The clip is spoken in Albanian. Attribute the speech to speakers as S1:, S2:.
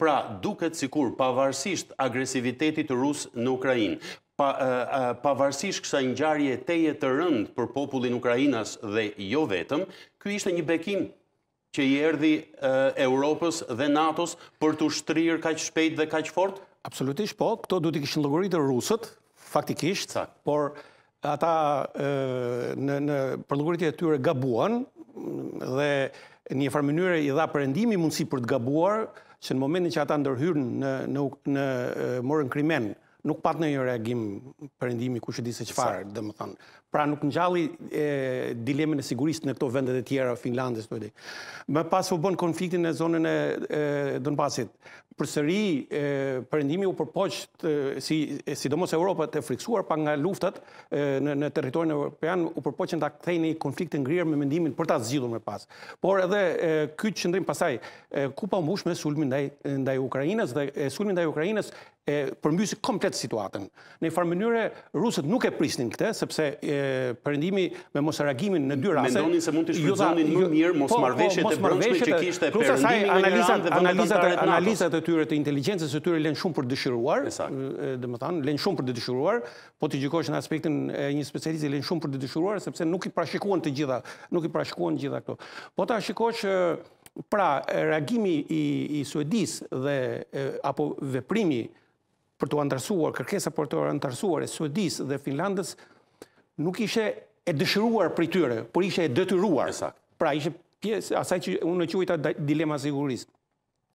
S1: pra duket sikur pavarësisht agresivitetit rus në Ukrainë pa varsish kësa një gjarje teje të rëndë për popullin Ukrajinas dhe jo vetëm, kjo ishte një bekim që i erdi Europës dhe Natos për të shtrirë kaq shpejt dhe kaq fort?
S2: Absolutisht po, këto du të kishë në logoritë rusët, faktikisht, por ata në logoritë e tyre gabuan dhe një farë mënyre i dha përëndimi mundësi për të gabuar, që në momentin që ata ndërhyrën në, në, në, në morën krimenë, nuk patë në një reagim përëndimi ku që di se farë, dhe më thënë. Pra nuk në gjalli dilemën e sigurisë në këto vendet e tjera, Finlandës, të di. Më pas u bën konfliktin e zonën e Donbasit. Për sëri, përëndimi u përpoqët, si, sidomos Europa të friksuar pa nga luftat në, në teritorin e Europian, u përpoqën të akthej një konflikt ngrirë me mendimin për ta zgjidhur më pas. Por edhe këtë qëndrim pasaj, ku pa mbush me sulmi ndaj, ndaj Ukrajinës dhe sulmi ndaj Ukrajinës e përmbysi komplet situatën. Në i farë mënyre, rusët nuk e prisnin këte, sepse përëndimi me mosaragimin në dy rase... Mendonin se mund të jo shfrizonin më jo, mirë po, po, mos marveshjet e brëndshme që kishte përëndimi në Iran dhe Analizat e tyre të inteligencës e tyre lenë shumë për dëshiruar, dhe më thanë, lenë shumë për dëshiruar, po të gjikosh në aspektin një specialisti lenë shumë për dëshiruar, sepse nuk i prashikuan të gjitha, nuk i prashikuan gjitha këto. Po të ashikosh Pra, reagimi i Suedis dhe, apo veprimi për të antarësuar, kërkesa për të antarësuar e Suedis dhe Finlandës, nuk ishe e dëshiruar për i tyre, por ishe e dëtyruar. Pra ishe pjesë, asaj që unë e quita dilema sigurisë.